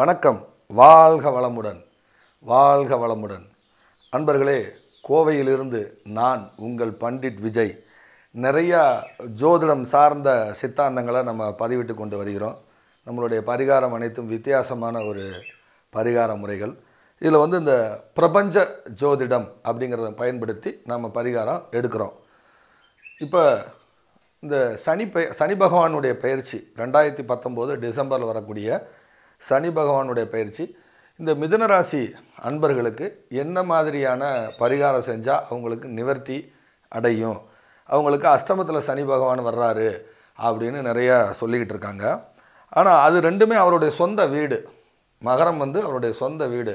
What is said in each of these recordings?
வணக்கம் வாழ்க வளமுடன் வாழ்க வளமுடன் அன்பர்களே கோவையிலிருந்து நான் உங்கள் பண்டிட் விஜய் நிறையா ஜோதிடம் சார்ந்த சித்தாந்தங்களை நம்ம பதிவிட்டு கொண்டு வருகிறோம் நம்மளுடைய பரிகாரம் அனைத்தும் வித்தியாசமான ஒரு பரிகார முறைகள் இதில் வந்து இந்த பிரபஞ்ச ஜோதிடம் அப்படிங்கிறத பயன்படுத்தி நம்ம பரிகாரம் எடுக்கிறோம் இப்போ இந்த சனி பெ சனி பகவானுடைய பயிற்சி ரெண்டாயிரத்தி பத்தொம்போது டிசம்பரில் வரக்கூடிய சனி பகவானுடைய பயிற்சி இந்த மிதன ராசி அன்பர்களுக்கு என்ன மாதிரியான பரிகாரம் செஞ்சால் அவங்களுக்கு நிவர்த்தி அடையும் அவங்களுக்கு அஷ்டமத்தில் சனி பகவான் வர்றாரு அப்படின்னு நிறையா சொல்லிக்கிட்டு இருக்காங்க ஆனால் அது ரெண்டுமே அவருடைய சொந்த வீடு மகரம் வந்து அவருடைய சொந்த வீடு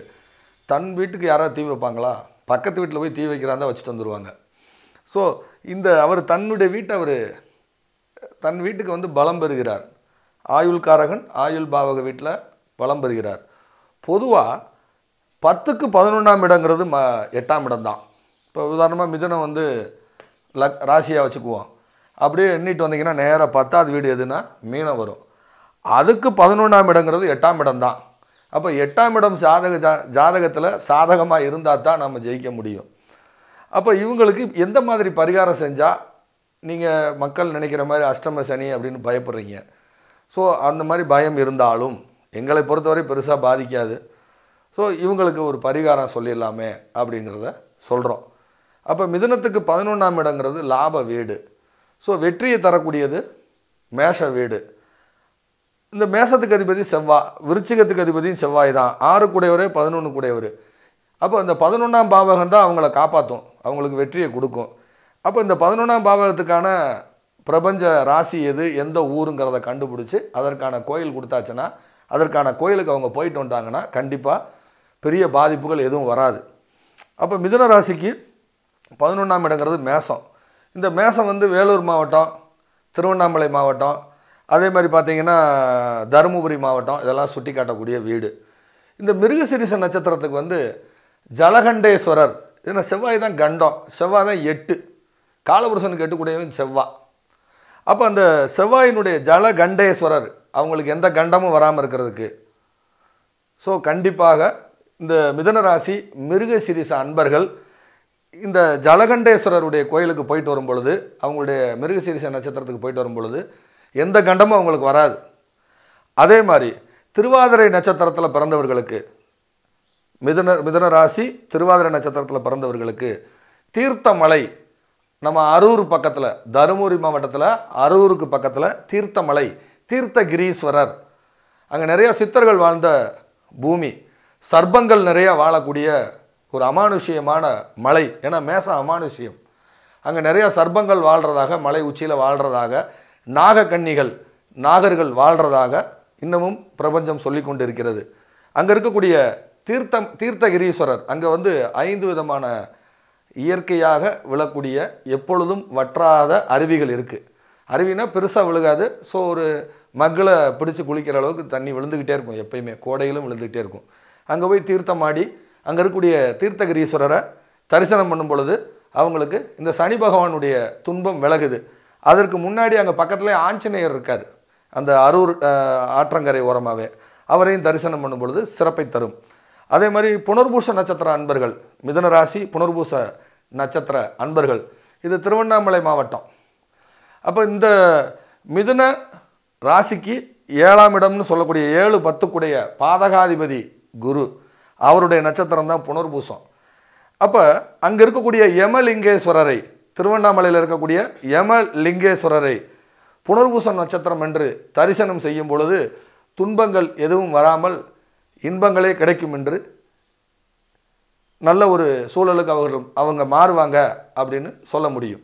தன் வீட்டுக்கு யாராவது தீ வைப்பாங்களா பக்கத்து வீட்டில் போய் தீ வைக்கிறாந்தா வச்சுட்டு வந்துடுவாங்க ஸோ இந்த அவர் தன்னுடைய வீட்டை அவர் தன் வீட்டுக்கு வந்து பலம் பெறுகிறார் ஆயுள் காரகன் ஆயுள் பாவக வீட்டில் வளம் பெறுகிறார் பொதுவாக பத்துக்கு பதினொன்றாம் இடங்கிறது ம எட்டாம் இடம் தான் இப்போ உதாரணமாக மிதனம் வந்து லக் ராசியாக வச்சுக்குவோம் அப்படியே எண்ணிட்டு வந்தீங்கன்னா நேராக பத்தாவது வீடு எதுனா மீனம் வரும் அதுக்கு பதினொன்றாம் இடங்கிறது எட்டாம் இடம் தான் அப்போ எட்டாம் இடம் ஜாதக ஜா ஜாதகத்தில் சாதகமாக இருந்தால் தான் நம்ம ஜெயிக்க முடியும் அப்போ இவங்களுக்கு எந்த மாதிரி பரிகாரம் செஞ்சால் நீங்கள் மக்கள் நினைக்கிற மாதிரி அஷ்டம சனி அப்படின்னு பயப்படுறீங்க ஸோ அந்த மாதிரி பயம் இருந்தாலும் எங்களை பொறுத்தவரை பெருசாக பாதிக்காது ஸோ இவங்களுக்கு ஒரு பரிகாரம் சொல்லிடலாமே அப்படிங்கிறத சொல்கிறோம் அப்போ மிதுனத்துக்கு பதினொன்றாம் இடங்கிறது லாப வீடு ஸோ வெற்றியை தரக்கூடியது மேஷ வீடு இந்த மேஷத்துக்கு அதிபதி செவ்வாய் விருச்சிகத்துக்கு அதிபதியும் செவ்வாய் தான் ஆறு கூடையவரே பதினொன்று கூடையவர் அப்போ இந்த பதினொன்றாம் பாவகம் தான் அவங்கள காப்பாற்றும் அவங்களுக்கு வெற்றியை கொடுக்கும் அப்போ இந்த பதினொன்றாம் பாவகத்துக்கான பிரபஞ்ச ராசி எது எந்த ஊருங்கிறத கண்டுபிடிச்சி அதற்கான கோயில் கொடுத்தாச்சுன்னா அதற்கான கோயிலுக்கு அவங்க போயிட்டு வந்தாங்கன்னா கண்டிப்பாக பெரிய பாதிப்புகள் எதுவும் வராது அப்போ மிதுன ராசிக்கு பதினொன்றாம் இடங்கிறது மேசம் இந்த மேசம் வந்து வேலூர் மாவட்டம் திருவண்ணாமலை மாவட்டம் அதே மாதிரி பார்த்திங்கன்னா தருமபுரி மாவட்டம் இதெல்லாம் சுட்டி காட்டக்கூடிய வீடு இந்த மிருகசிரிச நட்சத்திரத்துக்கு வந்து ஜலகண்டேஸ்வரர் ஏன்னா செவ்வாய் தான் கண்டம் செவ்வாய் தான் எட்டு காலபுருஷனுக்கு எட்டுக்கூடியவன் செவ்வாய் அப்போ அந்த செவ்வாயினுடைய ஜலகண்டேஸ்வரர் அவங்களுக்கு எந்த கண்டமும் வராமல் இருக்கிறதுக்கு ஸோ கண்டிப்பாக இந்த மிதன ராசி மிருக சிரிச அன்பர்கள் இந்த ஜலகண்டேஸ்வரருடைய கோயிலுக்கு போயிட்டு வரும் பொழுது அவங்களுடைய சிரிச நட்சத்திரத்துக்கு போயிட்டு வரும் பொழுது எந்த கண்டமும் அவங்களுக்கு வராது அதே மாதிரி திருவாதிரை நட்சத்திரத்தில் பிறந்தவர்களுக்கு மிதன மிதன ராசி திருவாதிரை நட்சத்திரத்தில் பிறந்தவர்களுக்கு தீர்த்தமலை நம்ம அரூர் பக்கத்தில் தருமபுரி மாவட்டத்தில் அரூருக்கு பக்கத்தில் தீர்த்தமலை தீர்த்தகிரீஸ்வரர் அங்கே நிறையா சித்தர்கள் வாழ்ந்த பூமி சர்பங்கள் நிறையா வாழக்கூடிய ஒரு அமானுஷியமான மலை ஏன்னா மேசம் அமானுஷியம் அங்கே நிறையா சர்பங்கள் வாழ்கிறதாக மலை உச்சியில் வாழ்கிறதாக நாகக்கன்னிகள் நாகர்கள் வாழ்கிறதாக இன்னமும் பிரபஞ்சம் சொல்லி கொண்டு இருக்கிறது அங்கே இருக்கக்கூடிய தீர்த்தம் தீர்த்தகிரீஸ்வரர் அங்கே வந்து ஐந்து விதமான இயற்கையாக விழக்கூடிய எப்பொழுதும் வற்றாத அருவிகள் இருக்குது அருவினா பெருசாக விழுகாது ஸோ ஒரு மக்களை பிடிச்சி குளிக்கிற அளவுக்கு தண்ணி விழுந்துக்கிட்டே இருக்கும் எப்பயுமே கோடையிலும் விழுந்துக்கிட்டே இருக்கும் அங்கே போய் தீர்த்தம் ஆடி அங்கே இருக்கக்கூடிய தீர்த்தகிரீஸ்வரரை தரிசனம் பண்ணும் பொழுது அவங்களுக்கு இந்த சனி பகவானுடைய துன்பம் விலகுது அதற்கு முன்னாடி அங்கே பக்கத்துலேயே ஆஞ்சநேயர் இருக்கார் அந்த அரூர் ஆற்றங்கரை ஓரமாகவே அவரையும் தரிசனம் பண்ணும் பொழுது சிறப்பை தரும் அதே மாதிரி புனர்பூச நட்சத்திர அன்பர்கள் மிதனராசி ராசி புனர்பூச நட்சத்திர அன்பர்கள் இது திருவண்ணாமலை மாவட்டம் அப்போ இந்த மிதுன ராசிக்கு ஏழாம் இடம்னு சொல்லக்கூடிய ஏழு பத்துக்குடைய பாதகாதிபதி குரு அவருடைய நட்சத்திரம் தான் புனர்பூசம் அப்போ அங்கே இருக்கக்கூடிய யமலிங்கேஸ்வரரை திருவண்ணாமலையில் இருக்கக்கூடிய யமலிங்கேஸ்வரரை புனர்பூசம் நட்சத்திரம் என்று தரிசனம் செய்யும் பொழுது துன்பங்கள் எதுவும் வராமல் இன்பங்களே கிடைக்கும் என்று நல்ல ஒரு சூழலுக்கு அவர்கள் அவங்க மாறுவாங்க அப்படின்னு சொல்ல முடியும்